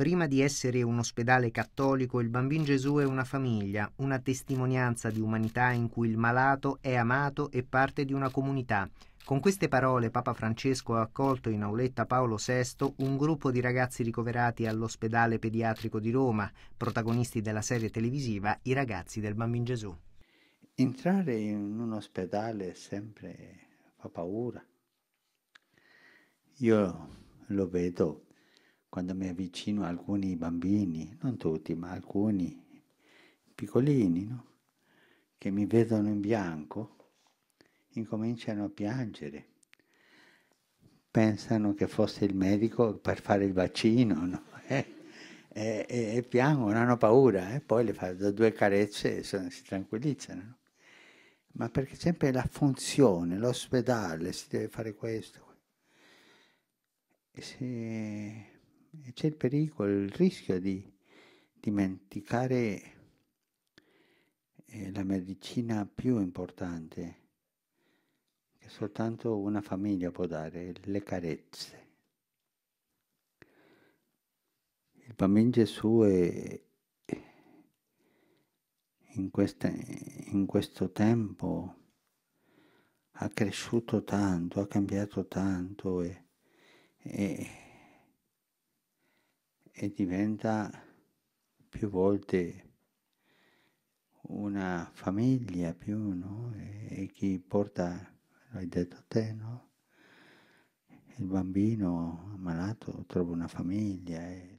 Prima di essere un ospedale cattolico, il Bambin Gesù è una famiglia, una testimonianza di umanità in cui il malato è amato e parte di una comunità. Con queste parole Papa Francesco ha accolto in auletta Paolo VI un gruppo di ragazzi ricoverati all'ospedale pediatrico di Roma, protagonisti della serie televisiva I ragazzi del Bambin Gesù. Entrare in un ospedale sempre fa paura. Io lo vedo quando mi avvicino a alcuni bambini, non tutti, ma alcuni piccolini, no? che mi vedono in bianco, incominciano a piangere. Pensano che fosse il medico per fare il vaccino, no? Eh, e, e, e, piangono, hanno paura, e eh? poi le fanno due carezze e sono, si tranquillizzano. No? Ma perché sempre la funzione, l'ospedale, si deve fare questo. E se c'è il pericolo, il rischio di dimenticare eh, la medicina più importante che soltanto una famiglia può dare, le carezze. Il bambino Gesù è in, questa, in questo tempo ha cresciuto tanto, ha cambiato tanto e, e e diventa più volte una famiglia più, no? E, chi porta, l'hai detto te, no? Il bambino ammalato trova una famiglia. E,